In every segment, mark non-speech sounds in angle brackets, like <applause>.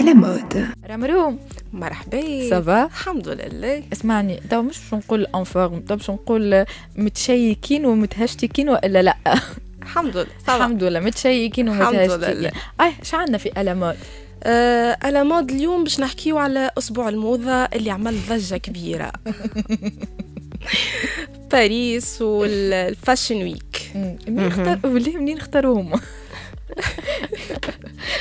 على مود رمرو مرحبا سافا الحمد لله اسمعني تو مش باش نقول اون فورم تو باش نقول متشيكين ومتهشتكين والا لا الحمد لله الحمد لله متشيكين ومتهشتكين اي شعلنا في على مود على آه، مود اليوم باش نحكيو على اسبوع الموضه اللي عمل ضجه كبيره <laughs> باريس والفاشن ويك منين اختار منين اختاروا هما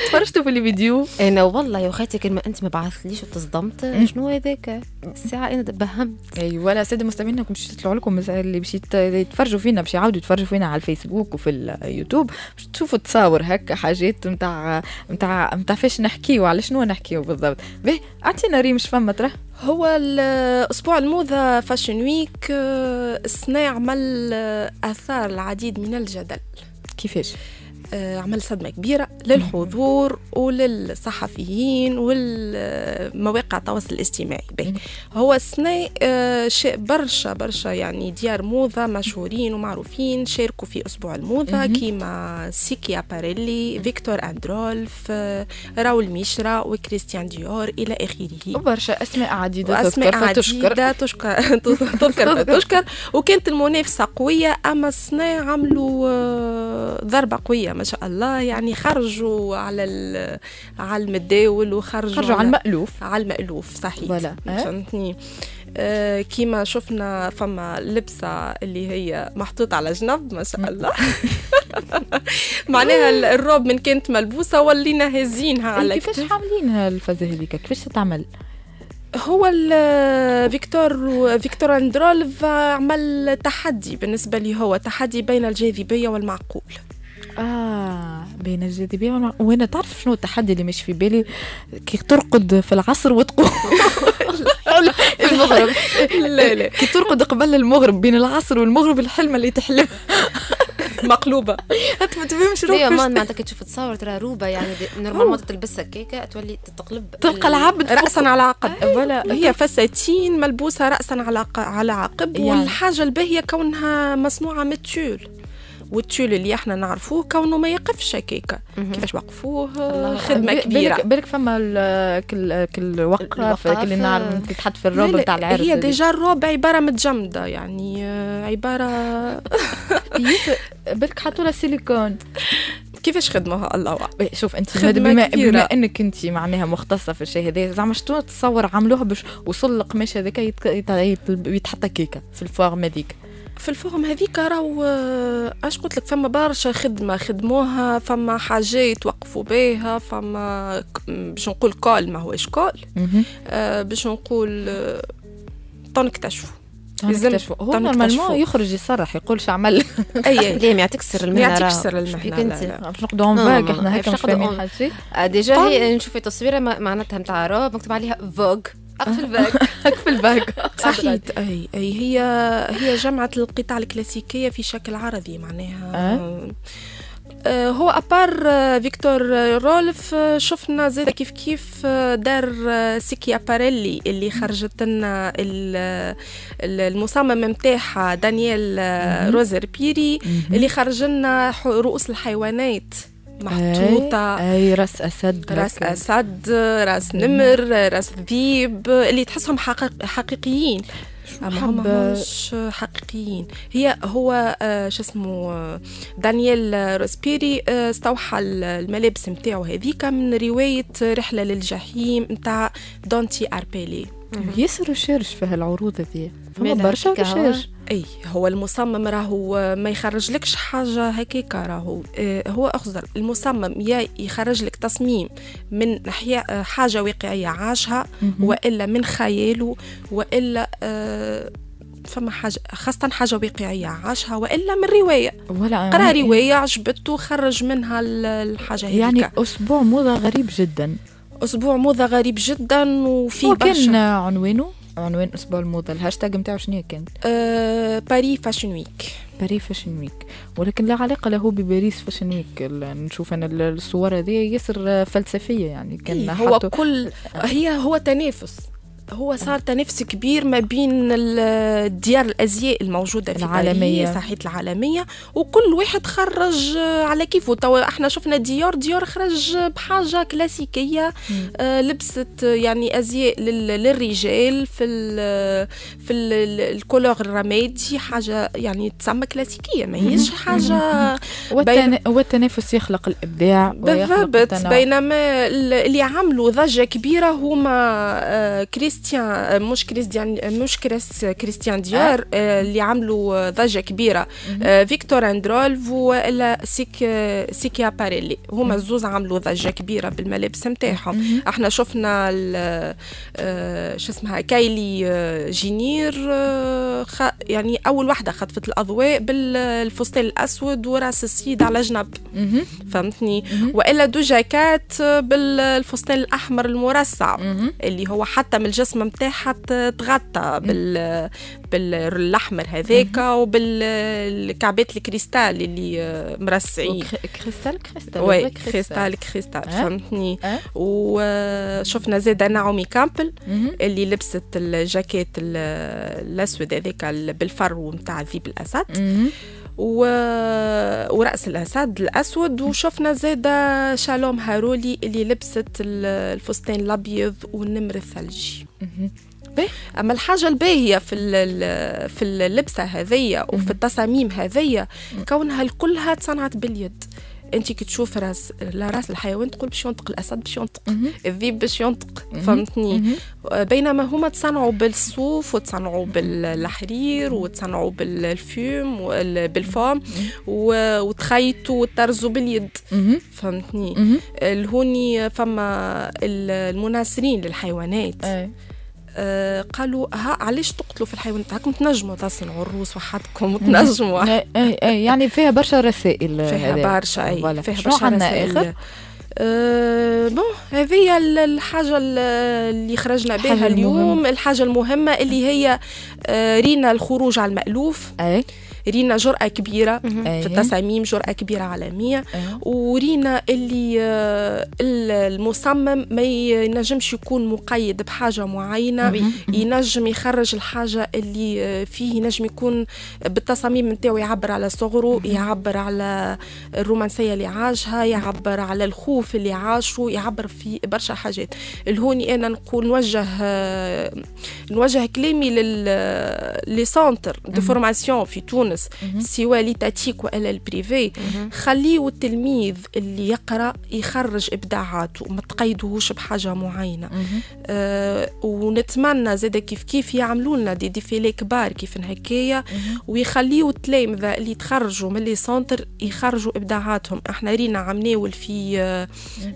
تفرجتوا في الفيديو إيه، انا والله يا اختي كان ما انت ما بعثتليش وتصدمت شنو هذاك الساعه انا تبهمت اي أيوة، ولا ساده مستمعينا باش تطلعوا لكم اللي باش يتفرجوا فينا باش يعاودوا يتفرجوا فينا على الفيسبوك وفي اليوتيوب باش تشوفوا تصاور هكا حاجات نتاع نتاع نتاع فاش نحكيو على شنو نحكيو بالضبط باهي اعطينا ريم فما تراه هو الاسبوع الموضه فاشن ويك السنه عمل اثار العديد من الجدل كيفاش آه، عمل صدمة كبيرة للحضور وللصحفيين والمواقع التواصل الاجتماعي به هو السنة آه، برشا برشا يعني ديار موضة مشهورين ومعروفين شاركوا في أسبوع الموضة كيما سيكيا باريلي فيكتور أندرولف آه، راول ميشرا وكريستيان ديور إلى آخره وبرشا أسماء عديدة أسماء عديدة تشكر <laughs> تذكر <laughs> تشكر وكانت المنافسة قوية أما السنة عملوا ضربة قوية ما شاء الله يعني خرجوا على على المداول وخرجوا خرجوا على المألوف على المألوف صحيح ولا. فهمتني أه. آه، كيما شفنا فما لبسة اللي هي محطوطة على جنب ما شاء الله <laughs> معناها الروب من كانت ملبوسة ولينا هزينها على كيفاش عاملين الفازة هذيك كيفاش تتعمل؟ هو فيكتور فيكتور اندرولف عمل تحدي بالنسبه لي هو تحدي بين الجاذبيه والمعقول اه بين الجاذبيه والم... وانا تعرف شنو التحدي اللي مش في بالي كي ترقد في العصر وتقوم <laughs> المغرب لا لا كي ترقد قبل المغرب بين العصر والمغرب الحلمه اللي تحلم مقلوبه انت ما تفهمش روبا يا مان معناتها كي تشوف تصور ترى روبا يعني ما تلبسها هكاكا تولي تتقلب تلقى العبد راسا على عقب أيوة. فوالا هي فساتين ملبوسه راسا على على عقب والحاجه الباهيه كونها مصنوعه من والتول اللي احنا نعرفوه كونه ما يقفش هكاك كيفاش وقفوه خدمه كبيره بالك فما كل وقره اللي نعرف تتحط في الروب نتاع العرس هي ديجا الروب عباره متجمده يعني آه، عباره <laughs> بالك حطوا لها سيليكون <laughs> كيفاش خدموها الله اعلم إيه، شوف انت بما, بما انك انت معناها مختصه في الشيء هذا زعما شنو تصور عملوها باش وصل القماش هذاك يتحط كيكه في الفورم هذيك في الفورم هذيك راهو آه، اش قلت لك فما برشا خدمه خدموها فما حاجات وقفوا بيها فما باش نقول كول ما هوش كول آه، باش نقول تنكتشفوا آه، لازم هو نورمالمون يخرج يصرح يقول شو عمل <laughs> اي ليه ما يعطيكسر المهنه ما يعطيكسر المهنه كيف انت باش نقعدوا اون باك احنا هكا مش فاهمين حاجه ديجا هي نشوف التصويره معناتها نتاع روب مكتوب عليها فوغ اقفل آه. باك <laughs> اقفل باك <laughs> صحيت اي اي هي هي جمعت القطع الكلاسيكيه في شكل عرضي معناها آه. آه، هو ابار فيكتور رولف شفنا زاد كيف كيف دار سيكي اباريلي اللي خرجت لنا المصمم نتاعها دانيال روزر بيري اللي خرج لنا رؤوس الحيوانات محطوطة أي, أي رأس أسد رأس أسد رأس نمر رأس ذيب اللي تحسهم حقيق حقيقيين اما هما مش حقيقيين هي هو آه، شو اسمه آه، دانييل روسبيري آه، استوحى الملابس نتاعو هذيك من روايه رحله للجحيم نتاع دونتي اربيلي ياسر وشارش في هالعروض هذيا فما برشا وشارش اي هو المصمم راهو ما يخرجلكش حاجه هكاك راهو اه هو اخزر المصمم يا يخرج لك تصميم من حاجه واقعيه عاشها والا من خياله والا اه فما حاجه خاصه حاجه واقعيه عاشها والا من روايه ولا قرا يعني روايه عجبته خرج منها الحاجه هذيك يعني اسبوع موضه غريب جدا اسبوع موضه غريب جدا وفي برشا عنوانه عنوان اسبوع الموضه الهاشتاج نتاعو شنو كان؟ أه باري فاشن ويك باري فاشن ويك ولكن لا علاقه له بباريس فاشن ويك نشوف انا الصور هذه ياسر فلسفيه يعني كان إيه هو كل هي هو تنافس هو صار تنافس كبير ما بين الديار الازياء الموجوده في العالميه صحيت العالميه وكل واحد خرج آه، على كيفه توا احنا شفنا ديور ديور خرج بحاجه كلاسيكيه آه لبست آه، يعني ازياء للرجال في الـ في الكولور الرمادي حاجه يعني تسمى كلاسيكيه ما هيش حاجه والتنافس يخلق الابداع بالضبط بينما اللي عملوا ضجه كبيره هما آه كريس كريستيان مش كريستيان مش كريس كريستيان آه. ديار آه، اللي عملوا ضجه كبيره آه، فيكتور اندرولف ولا سيك سيكي اباريلي هما الزوز عملوا ضجه كبيره بالملابس نتاعهم احنا شفنا شو اسمها كايلي جينير يعني اول واحده خطفت الاضواء بالفستان الاسود وراس السيد على جنب فهمتني والا دو جاكات بالفستان الاحمر المرصع اللي هو حتى من الجسم القسمه نتاعها تغطى بال بالاحمر هذاك وبالكعبات الكريستال اللي مرصعين كريستال كريستال وي كريستال كريستال فهمتني وشفنا زاده نعومي كامبل اللي لبست الجاكيت الاسود هذاك بالفرو نتاع ذيب الاسد و... وراس الاسد الاسود وشفنا زاده شالوم هارولي اللي لبست الفستان الابيض ونمر الثلجي اما الحاجه الباهيه في في اللبسه هذيا وفي التصاميم هذيا كونها كلها تصنعت باليد انت كي تشوف راس لا راس الحيوان تقول باش ينطق الاسد باش ينطق الذيب باش ينطق فهمتني بينما هما تصنعوا بالصوف وتصنعوا بالحرير وتصنعوا بالفيوم بالفوم وتخيطوا وترزوا باليد فهمتني الهوني فما المناصرين للحيوانات آه، قالوا ها علاش تقتلوا في الحيوان تاعكم تنجموا تصنعوا الروس وحدكم تنجموا <laughs> يعني فيها برشا رسائل فيها برشا اي فيها برشا رسائل أه بون هذه الحاجه اللي خرجنا بها اليوم المهمة. الحاجه المهمه اللي هي آه، رينا الخروج على المالوف أي. رينا جرأة كبيرة في التصاميم جرأة كبيرة عالمية ورينا اللي المصمم ما ينجمش يكون مقيد بحاجة معينة ينجم يخرج الحاجة اللي فيه ينجم يكون بالتصاميم نتاعو يعبر على صغره يعبر على الرومانسية اللي عاشها يعبر على الخوف اللي عاشه يعبر في برشا حاجات الهوني أنا نقول نوجه نوجه كلامي للسونتر دو فورماسيون في تونس تونس سواء لتاتيك والا البريفي خليه التلميذ اللي يقرا يخرج ابداعاته ما تقيدوهوش بحاجه معينه آه ونتمنى زاد كيف كيف يعملوا لنا دي ديفيلي كبار كيف هكايا ويخليه التلامذه اللي تخرجوا من لي سونتر يخرجوا ابداعاتهم احنا رينا عمناول في آه،,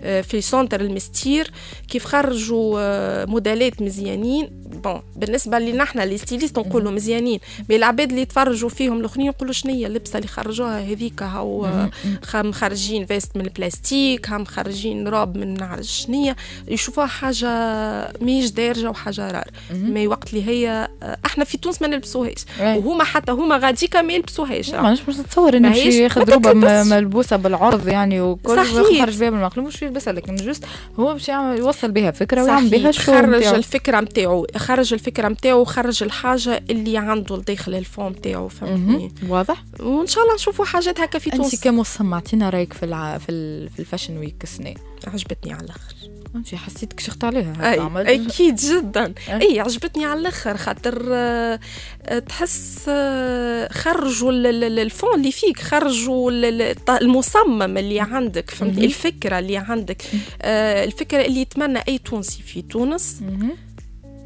آه في سونتر المستير كيف خرجوا آه موديلات مزيانين بون بالنسبه لنا احنا لي ستيليست نقولوا مزيانين مي العباد اللي يتفرجوا فيهم الاخرين يقولوا شنو هي اللبسه اللي خرجوها هذيك هاو مخرجين فيست من البلاستيك هم مخرجين روب من نعرف شنية يشوفوها حاجه ميش دارجه وحاجه رار مي وقت اللي هي آه، احنا في تونس ما نلبسوهاش وهما حتى هما غاديكا ما يلبسوهاش مانيش مش نتصور انه شي ياخذ روبه ملبوسه بالعرض يعني وكل يخرج بها بالمقلوب مش يلبسها لكن جوست هو باش يوصل بها فكره ويعمل بها شو خرج الفكره نتاعو خرج الفكره نتاعو وخرج الحاجه اللي عنده لداخل الفون نتاعو فهمتني واضح وان شاء الله نشوفوا حاجات هكا في تونس انت كمصمم اعطينا رايك في الع... في, ال... في الفاشن ويك السنه عجبتني على الاخر انت حسيتك شخت عليها أي اكيد جدا أه؟ اي عجبتني على الاخر خاطر آه، تحس آه، خرجوا الفون اللي فيك خرجوا المصمم اللي عندك فهمت الفكره اللي عندك الفكره اللي يتمنى اي تونسي في تونس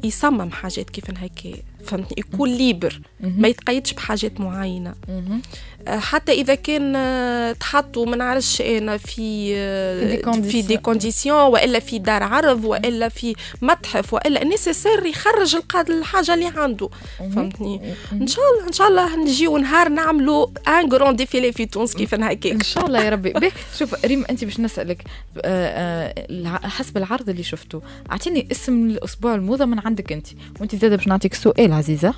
يصمم حاجات كيف هيك فهمتني يكون ليبر ما يتقيدش بحاجات معينه حتى اذا كان آه، تحطوا ما نعرفش انا في آه، في دي كونديسيون والا في دار عرض والا في متحف والا نيسيسير يخرج الحاجه اللي عنده أمم. فهمتني أمم. ان شاء الله ان شاء الله نجيو نهار نعملوا ان غران ديفيلي في تونس كيف أمم. هكاك ان شاء الله يا ربي شوف ريم انت باش نسالك آه، حسب العرض اللي شفته اعطيني اسم الاسبوع الموضه من عندك انت وانت زاده باش نعطيك سؤال عزيزه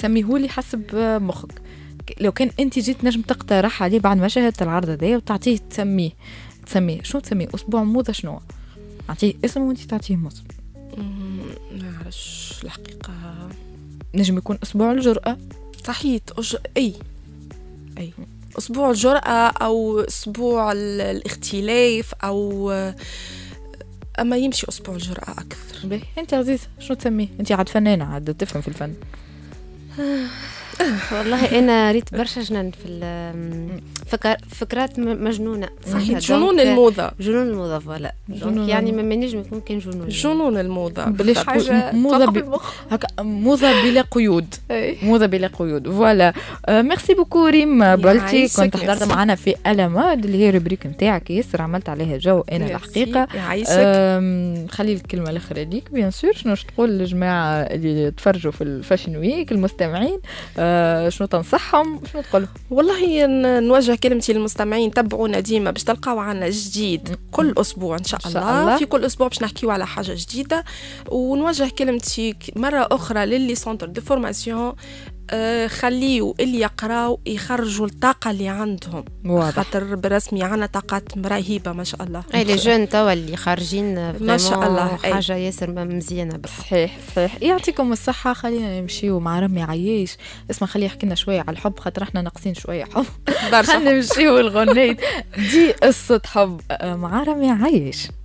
سميهولي حسب مخك لو كان انت جيت نجم تقترح عليه بعد ما شاهدت العرض هذايا وتعطيه تسميه تسميه شنو تسميه اسبوع موضه شنو تعطيه اسم وانت تعطيه موسم ما نعرفش الحقيقه نجم يكون اسبوع الجرأة صحيت أج... اي اي اسبوع الجرأة او اسبوع الاختلاف او آه، اما يمشي اسبوع الجرأة اكثر انت عزيز شنو تسميه انت عاد فنانة عاد تفهم في الفن <sighs> <laughs> والله انا ريت برشا جنان في فكر فكرات مجنونه صحيح جنون الموضه جنون الموضه فوالا يعني ما يكون كان جنون جنون الموضه بلاش حاجه موضه هكا موضه بلا قيود موضه بلا قيود فوالا ميرسي آه، بوكو ريم بلتي كنت حضرت معنا في الماد اللي هي الروبريك نتاعك ياسر عملت عليها جو انا الحقيقه يعيشك خلي الكلمه الاخرى ليك بيان سور شنو تقول للجماعه اللي تفرجوا في الفاشن ويك المستمعين آه آه، شنو تنصحهم شنو تقول والله نوجه كلمتي للمستمعين تبعونا ديما باش تلقاو عنا جديد كل اسبوع ان شاء الله, الله. في كل اسبوع باش نحكيو على حاجه جديده ونوجه كلمتي مره اخرى للي سونتر دو فورماسيون آه، خليو اللي يقراو يخرجوا الطاقه اللي عندهم خاطر بالرسمي عندنا طاقات رهيبه ما شاء الله اي لي جون توا اللي خارجين ما شاء الله حاجه ياسر مزيانه صحيح صحيح يعطيكم الصحه خلينا نمشيو مع رمي عياش اسمع خليه يحكي لنا شويه على الحب خاطر احنا ناقصين شويه حب خلينا نمشيو لغنيت دي قصه حب آه، مع رمي عياش